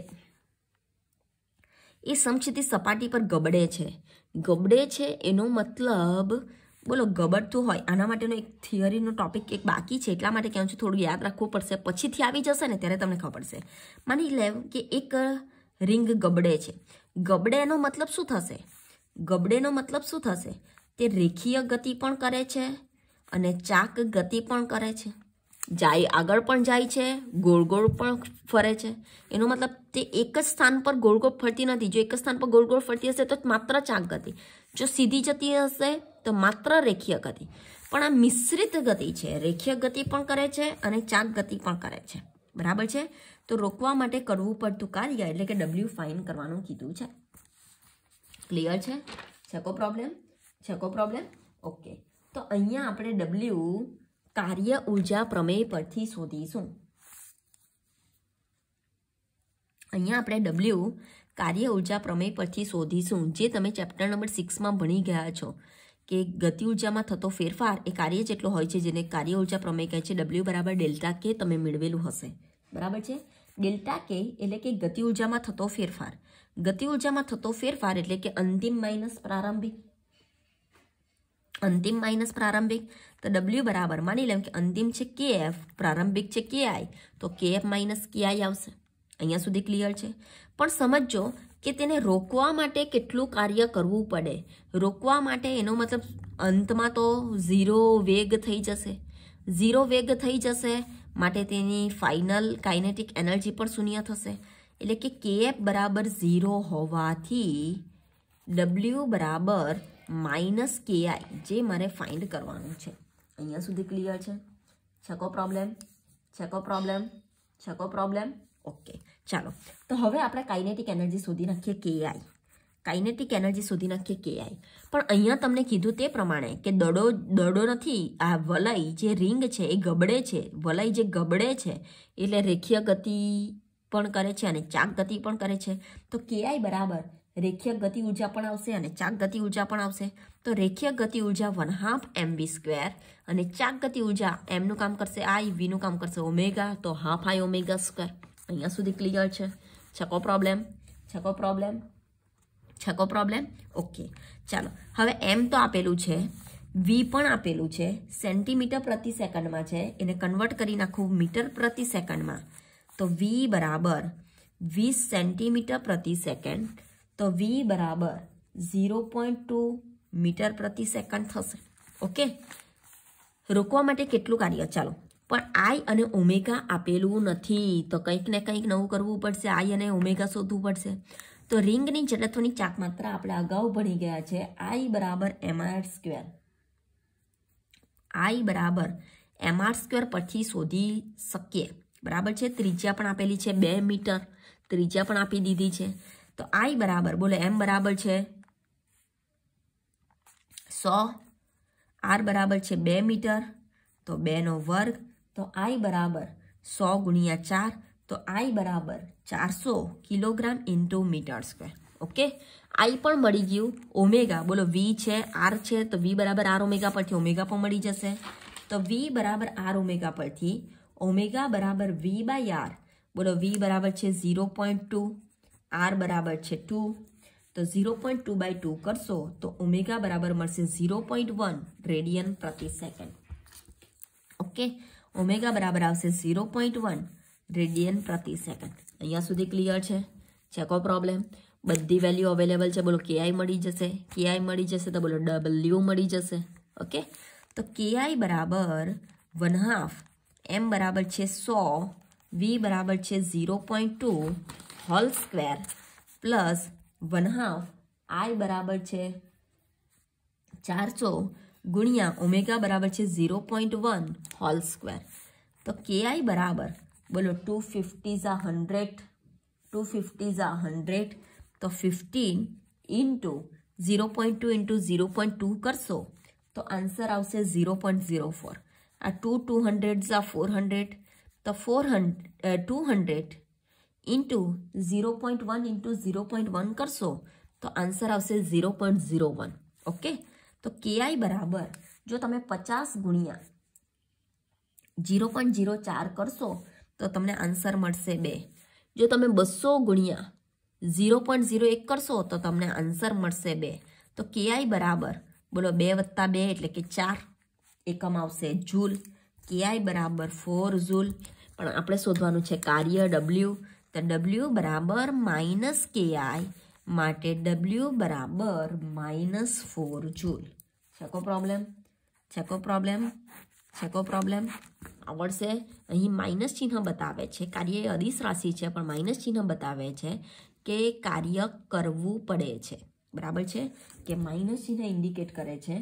એ સમછેતી સપાટી પર ગબડે છે ગબડે છે એનો મતલબ બોલો ગબડતું હોય આના માટેનો એક થિયરીનો ટોપિક એક બાકી છે એટલા માટે કહું છું થોડું યાદ રાખવું પડશે પછીથી આવી જશે ને ત્યારે તમને ખબર પડશે માની લેવ કે એક રિંગ ગબડે છે ગબડેનો મતલબ શું થશે ગબડેનો મતલબ શું થશે તે રેખીય ગતિ પણ કરે છે અને ચાક ગતિ પણ કરે છે જાય આગળ પણ જાય છે ગોળ ગોળ પણ ફરે છે એનો મતલબ તે એક જ સ્થાન પર ગોળ ગોળ ફરતી નથી જો એક જ સ્થાન પર ગોળ ગોળ ફરતી હશે તો માત્ર ચાક ગતિ જો સીધી જતી હશે તો માત્ર રેખીય ગતિ પણ આ મિશ્રિત ગતિ છે રેખીય ગતિ પણ કરે છે અને ચાક ગતિ પણ કરે છે બરાબર છે તો રોકવા માટે કરવું પડતું કાર્ય એટલે કે ડબલ્યુ ફાઇન કરવાનું કીધું છે ક્લિયર છે છકો પ્રોબ્લેમ છકો પ્રોબ્લેમ ઓકે તો અહીંયા આપણે ડબલ્યુ કાર્ય ઉર્જા પ્રમેય પરથી શોધીશું અહીંયા આપણે ડબલ્યુ કાર્ય ઉર્જા પ્રમેય પરથી શોધીશું જે તમે ચેપ્ટર નંબર સિક્સમાં ભણી ગયા છો કે ગતિ ઉર્જામાં થતો ફેરફાર એ કાર્ય જેટલો હોય છે જેને કાર્ય ઉર્જા પ્રમેય કહે છે ડબલ્યુ બરાબર ડેલ્ટા કે તમે મેળવેલું હશે બરાબર છે ડેલ્ટા કે એટલે કે ગતિ ઉર્જામાં થતો ફેરફાર ગતિ ઉર્જામાં થતો ફેરફાર એટલે કે અંતિમ માઇનસ પ્રારંભિક અંતિમ માઇનસ પ્રારંભિક તો ડબલ્યુ બરાબર માની લેમ કે અંતિમ છે કે એફ પ્રારંભિક છે કે આઈ તો કે એફ માઇનસ કે આઈ આવશે અહીંયા સુધી ક્લિયર છે પણ સમજો કે તેને રોકવા માટે કેટલું કાર્ય કરવું પડે રોકવા માટે એનો મતલબ અંતમાં તો ઝીરો વેગ થઈ જશે ઝીરો વેગ થઈ જશે માટે તેની ફાઇનલ કાઇનેટિક એનર્જી પણ શૂન્ય થશે એટલે કે કે એફ બરાબર ઝીરો હોવાથી ડબલ્યુ બરાબર માઇનસ કેઆઈ જે મારે ફાઇન્ડ કરવાનું છે અહીંયા સુધી ક્લિયર છે છકો પ્રોબ્લેમ છકો પ્રોબ્લેમ છકો પ્રોબ્લેમ ઓકે ચાલો તો હવે આપણે કાઇનેટિક એનર્જી શોધી નાખીએ કે આઈ કાઇનેટિક એનર્જી શોધી નાખીએ કે આઈ પણ અહીંયા તમને કીધું તે પ્રમાણે કે દડો દડો નથી આ વલય જે રિંગ છે એ ગબડે છે વલય જે ગબડે છે એટલે રેખીય ગતિ પણ કરે છે અને ચાક ગતિ પણ કરે છે તો કેઆઈ બરાબર રેખીય ગતિ ઉર્જા પણ આવશે અને ચાક ગતિ ઉર્જા પણ આવશે તો રેખીય ગતિ ઉર્જા one half M V square અને ચાક ગતિ ઉર્જા એમનું કામ કરશે આઈ વીનું કામ કરશે ઓમેગા તો હાફ આઈ ઓમેગા સ્ક્વેર અહીંયા સુધી ક્લિયર છે છકો પ્રોબ્લેમ છકો પ્રોબ્લેમ છકો પ્રોબ્લેમ ઓકે ચાલો હવે એમ તો આપેલું છે વી પણ આપેલું છે સેન્ટીમીટર પ્રતિ સેકન્ડમાં છે એને કન્વર્ટ કરી નાખું મીટર પ્રતિ સેકન્ડમાં તો વી બરાબર વીસ સેન્ટીમીટર પ્રતિ સેકન્ડ તો વી બરાબર ઝીરો પોઈન્ટ ટુ મીટર પ્રતિ સેકન્ડ થશે ઓકે રોકવા માટે કેટલું કાર્ય ચાલો પણ આઈ અને ઓમેગા આપેલું નથી તો કંઈકને કંઈક નવું કરવું પડશે આઈ અને ઓમેગા શોધવું પડશે તો રિંગની જડત્વની ચાક માત્રા આપણે અગાઉ ભણી ગયા છે આઈ બરાબર એમઆર સ્ક્વેર આઈ બરાબર એમઆર સ્ક્વેર પરથી શોધી શકીએ બરાબર છે ત્રિજ્યા પણ આપેલી છે બે મીટર ત્રિજ્યા પણ આપી દીધી છે તો આઈ બરાબર બોલો એમ બરાબર છે સો આર બરાબર છે બે મીટર તો બેનો વર્ગ તો આઈ બરાબર સો ગુણ્યા ચાર તો આઈ બરાબર ચારસો kilogram into metre square okay I પણ મળી ગયું ઓમેગા બોલો વી છે આર છે તો વી બરાબર આર ઓમેગા પરથી ઓમેગા પણ મળી જશે તો વી બરાબર આર ઓમેગા પરથી ઓમેગા બરાબર વી બાય આર બોલો વી બરાબર છે ઝીરો પોઈન્ટ ટુ આર બરાબર છે ટુ તો zero point two by two કરશો તો ઓમેગા બરાબર મળશે ઝીરો પોઈન્ટ વન રેડિયન પ્રતિ સેકન્ડ ઓકે ઓમેગા બરાબર આવશે ઝીરો પોઈન્ટ વન રેડિયન પ્રતિ સેકન્ડ અહીંયા સુધી ક્લિયર છે ચેકો પ્રોબ્લેમ બધી વેલ્યુ અવેલેબલ છે બોલો કેઆઈ મળી જશે કેઆઈ મળી જશે તો બોલો ડબલ્યુ મળી જશે ઓકે તો કેઆઈ બરાબર વન હાફ એમ બરાબર છે સો વી બરાબર છે zero point two whole square plus one half I બરાબર છે ચારસો गुणिया ओमेगा बराबर है zero point one whole square तो के आई बराबर बोलो टू फिफ्टी जा हंड्रेड टू फिफ्टी जा हंड्रेड तो fifteen into zero point two into zero point two करसो तो आंसर आश जीरो पॉइंट जीरो फोर आ टू टू हंड्रेड झा फोर हंड्रेड तो four hundred two hundred into zero point one into zero point one करसो तो answer आश zero point zero one okay તો કેઆઈ બરાબર જો તમે પચાસ ગુણ્યા ઝીરો પોઈન્ટ ઝીરો ચાર કરશો તો તમને આન્સર મળશે બે જો તમે બસો ગુણ્યા ઝીરો પોઈન્ટ ઝીરો એક કરશો તો તમને આન્સર મળશે બે તો કેઆઈ બરાબર બોલો બે વત્તા બે એટલે કે ચાર એકમ આવશે જૂલ કેઆઈ બરાબર ફોર ઝૂલ પણ આપણે શોધવાનું છે કાર્ય ડબલ્યુ તો ડબલ્યુ બરાબર માઇનસ કેઆઈ માટે ડબલ્યુ બરાબર માઇનસ ફોર જૂલ છે કો પ્રોબ્લેમ છે કો પ્રોબ્લેમ છે કો પ્રોબ્લેમ આવડશે અહીં માઇનસ ચિહ્ન બતાવે છે કાર્ય એ અદિશ રાશિ છે પણ માઇનસ ચિહ્ન બતાવે છે કે કાર્ય કરવું પડે છે બરાબર છે કે માઇનસ ચિહ્ન ઇન્ડિકેટ કરે છે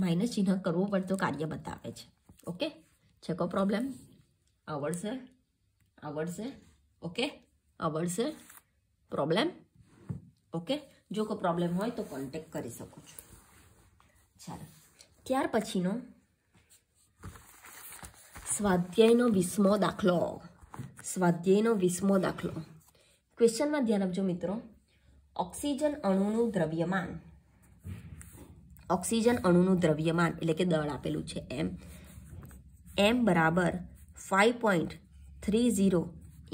માઇનસ ચિહ્ન કરવું પડતું કાર્ય બતાવે છે ઓકે છે કો પ્રોબ્લેમ આવડશે આવડશે ઓકે આવડશે પ્રોબ્લેમ ઓકે જો કોઈ પ્રોબ્લેમ હોય તો કોન્ટેક કરી શકો છો ચાલો ત્યાર પછીનો સ્વાધ્યાયનો વિસ્મો દાખલો સ્વાધ્યાયનો વિસ્મો દાખલો ક્વેશ્ચનમાં ધ્યાન આપજો મિત્રો ઓક્સિજન અણુનું દ્રવ્યમાન ઓક્સિજન અણુનું દ્રવ્યમાન એટલે કે દળ આપેલું છે એમ એમ બરાબર five point three zero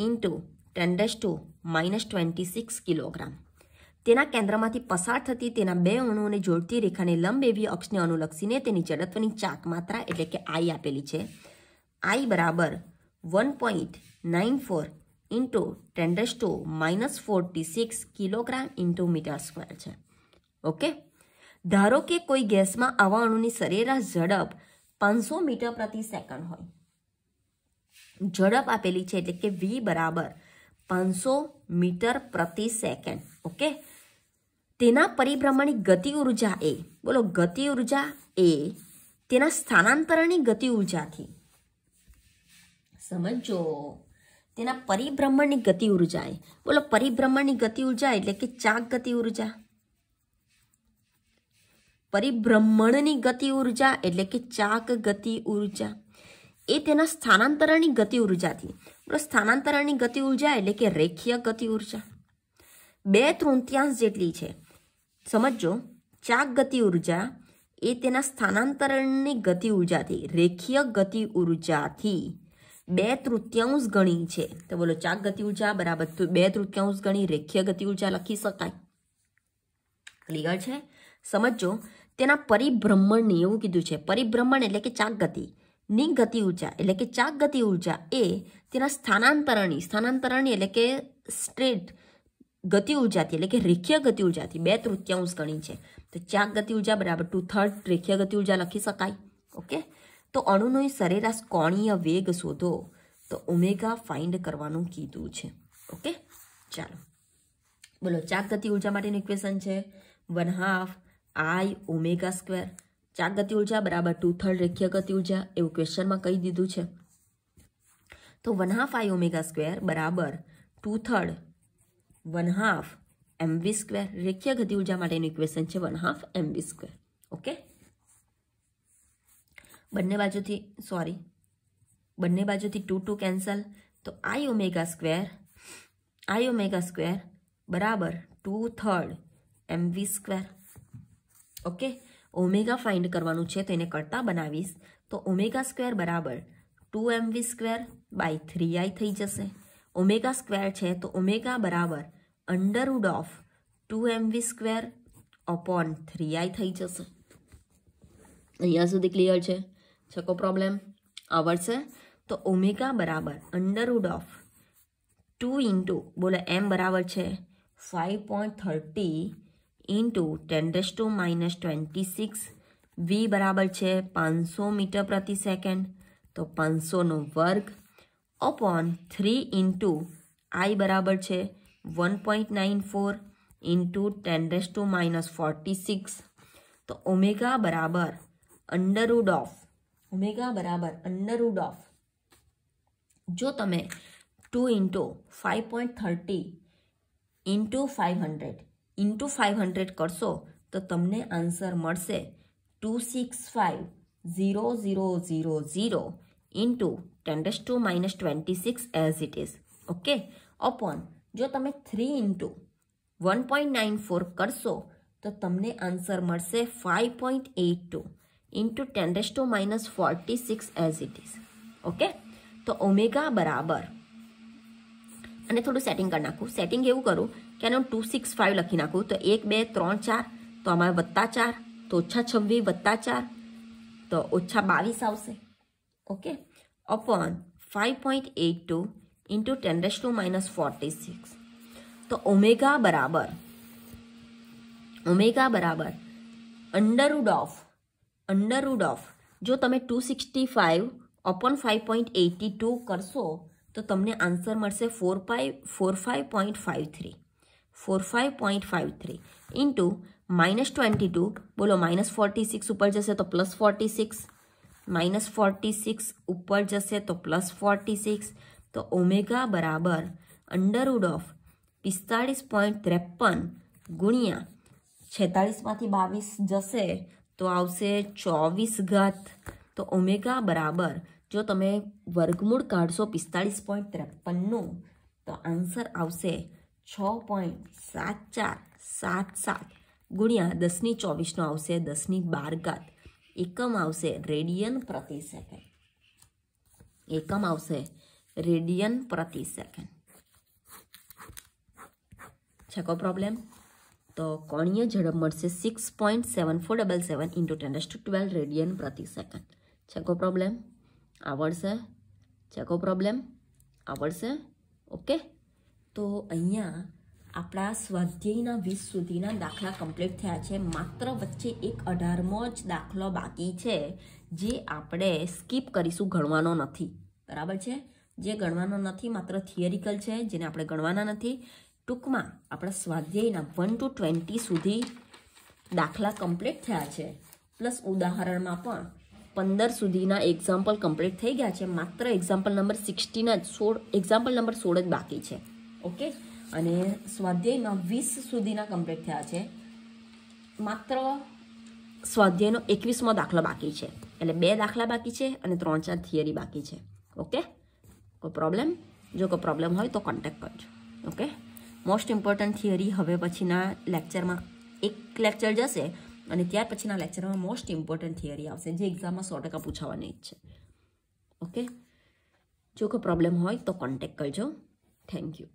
into tends to minus twenty six kilogram તેના કેન્દ્રમાંથી પસાર થતી તેના બે અણુઓને જોડતી રેખાને લંબ એવી અક્ષને અનુલક્ષીને તેની જડત્વની ચાક માત્રા એટલે કે આઈ આપેલી છે આઈ બરાબર one point nine four into tends to minus forty six kilogram into metre square છે ઓકે ધારો કે કોઈ ગેસમાં આવા અણુની સરેરાશ ઝડપ પાંચસો મીટર પ્રતિ સેકન્ડ હોય ઝડપ આપેલી છે એટલે કે વી બરાબર પાંચસો મીટર પ્રતિ સેકન્ડ ઓકે તેના પરિભ્રમણની ગતિ ઉર્જા એ બોલો ગતિ ઉર્જા એ તેના સ્થાનાંતરણની ગતિ ઉર્જાથી સમજો તેના પરિભ્રમણની ગતિ ઉર્જા એ બોલો પરિભ્રમણની ગતિ ઉર્જા એટલે કે ચાક ગતિ ઉર્જા પરિભ્રમણની ગતિ ઉર્જા એટલે કે ચાક ગતિ ઉર્જા એ તેના સ્થાનાંતરણની ગતિ ઉર્જાથી સ્થાનાંતરણની ગતિ ઉર્જા એટલે કે રેખીય ગતિ ઉર્જા બે તૃતીયાંશ જેટલી છે સમજો ચાક ગતિ ઉર્જા એ તેના સ્થાનાંતરણની ગતિ ઉર્જાથી રેખીય ગતિ ઉર્જાથી બે તૃતીયાંશ ગણી છે તો બોલો ચાક ગતિ ઉર્જા બરાબર બે તૃતીયાંશ ગણી રેખીય ગતિ ઉર્જા લખી શકાય ક્લિયર છે સમજો તેના પરિભ્રમણને એવું કીધું છે પરિભ્રમણ એટલે કે ચાક ગતિ ગતિ ઊર્જા એટલે કે ચાક ગતિ ઉર્જા એ તેના સ્થાનાંતરણની સ્થાનાંતરણની એટલે કે સ્ટ્રેટ ગતિ ઊર્જાથી એટલે કે રેખીય ગતિ ઊર્જાથી બે તૃતીયાંશ ગણી છે તો ચાક ગતિ ઊર્જા બરાબર ટુ થર્ડ રેખીય ગતિ ઊર્જા લખી શકાય ઓકે તો અણુનો સરેરાશ કોણીય વેગ શોધો તો ઓમેગા ફાઇન્ડ કરવાનું કીધું છે ઓકે ચાલો બોલો ચાક ગતિ ઊર્જા માટેનું ઇક્વેશન છે one half I omega square ચાર ગતિ ઉર્જા બરાબર ટુ થર્ડ રેખીય ગતિ ઉર્જા એવું ક્વેશ્ચનમાં કહી દીધું છે તો one half I omega square બરાબર two third one half M V square રેખીય ગતિ ઉર્જા માટેનું ઇક્વેશન છે one half M V square okay બંને બાજુથી સોરી બંને બાજુથી ટુ ટુ કેન્સલ તો I omega square I omega square બરાબર two third M V square okay omega find કરવાનું છે તો એને કરતા બનાવીશ તો ઓમેગા સ્ક્વેર બરાબર two M V square by three I થઈ જશે ઓમેગા સ્ક્વેર છે તો ઓમેગા બરાબર under root of two M V V square upon three I થઈ જશે અહીંયા સુધી ક્લિયર છે છકો પ્રોબ્લેમ આવડશે તો ઓમેગા બરાબર અંડરવુડ ઓફ ટુ ઇન્ટુ બોલે એમ બરાબર છે five point thirty into ten raise to minus twenty six V બરાબર છે પાંચસો મીટર પ્રતિ સેકન્ડ તો પાંચસોનો વર્ગ અપોન થ્રી ઇન્ટુ આઈ બરાબર છે one point nine four into ten raise to minus forty six તો ઓમેગા બરાબર અંડરરૂડ ઓફ ઓમેગા બરાબર અંડરરૂડ ઓફ જો તમે two into five point thirty into five hundred into five hundred કરશો તો તમને આન્સર મળશે two six five zero zero zero zero into tends to minus twenty six as it is okay upon જો તમે three into one point nine four કરશો તો તમને answer મળશે five point eight two into tends to minus forty six as it is okay તો omega બરાબર અને થોડું સેટિંગ કરી નાખું સેટિંગ એવું કરું कैनोन टू सिक्स फाइव लखी ना तो एक बे त्र चार तो आम वत्ता चार तो ओछा छवीस वत्ता चार तो ओछा बीस आके upon five point eight two into ten raise to minus forty six तो ओमेगा बराबर ओमेगा बराबर अंडरवूड ऑफ अंडरवूड ऑफ जो तमें two sixty five upon five point eighty two करशो तो तमने आंसर मैं four five four five point five three four five point five three into minus twenty two બોલો minus forty six ઉપર જશે તો plus forty six minus forty six ઉપર જશે તો પ્લસ ફોર્ટી સિક્સ તો ઓમેગા બરાબર અંડરવુડ ઓફ પિસ્તાળીસ પોઈન્ટ ત્રેપન ગુણ્યા છેતાળીસમાંથી બાવીસ જશે તો આવશે ચોવીસ ઘાત તો ઓમેગા બરાબર જો તમે વર્ગમૂળ કાઢશો પિસ્તાળીસ પોઈન્ટ ત્રેપનનું તો આન્સર આવશે છ પોઈન્ટ સાત ચાર સાત સાત ગુણ્યા દસની ચોવીસનો આવશે દસની બાર ઘાત એકમ આવશે રેડિયન પ્રતિ સેકન્ડ એકમ આવશે રેડિયન પ્રતિ સેકન્ડ છેકો પ્રોબ્લેમ તો કોણીય ઝડપ મળશે six point seven four double seven into tends to twelve radian પ્રતિ સેકન્ડ છેકો પ્રોબ્લેમ આવડશે છેકો પ્રોબ્લેમ આવડશે ઓકે તો અહીંયા આપણા સ્વાધ્યાયના વીસ સુધીના દાખલા કમ્પ્લીટ થયા છે માત્ર વચ્ચે એક અઢારમો જ દાખલો બાકી છે જે આપણે સ્કીપ કરીશું ગણવાનો નથી બરાબર છે જે ગણવાનો નથી માત્ર થિયરિકલ છે જેને આપણે ગણવાના નથી ટૂંકમાં આપણા સ્વાધ્યાયના વન ટુ ટ્વેન્ટી સુધી દાખલા કમ્પ્લીટ થયા છે પ્લસ ઉદાહરણમાં પણ પંદર સુધીના એક્ઝામ્પલ કમ્પ્લીટ થઈ ગયા છે માત્ર એક્ઝામ્પલ નંબર સિક્સટીના જ સોળ એક્ઝામ્પલ નંબર સોળ જ બાકી છે ઓકે અને સ્વાધ્યાયમાં વીસ સુધીના કમ્પ્લીટ થયા છે માત્ર સ્વાધ્યાયનો એકવીસમો દાખલો બાકી છે એટલે બે દાખલા બાકી છે અને ત્રણ ચાર થિયરી બાકી છે ઓકે કોઈ પ્રોબ્લેમ જો કોઈ પ્રોબ્લેમ હોય તો કોન્ટેક કરજો ઓકે મોસ્ટ ઇમ્પોર્ટન્ટ થિયરી હવે પછીના લેક્ચરમાં એક લેક્ચર જશે અને ત્યાર પછીના લેક્ચરમાં મોસ્ટ ઇમ્પોર્ટન્ટ થિયરી આવશે જે એક્ઝામમાં સો ટકા પૂછાવાની જ છે ઓકે જો કોઈ પ્રોબ્લેમ હોય તો કોન્ટેક કરજો થેન્ક યુ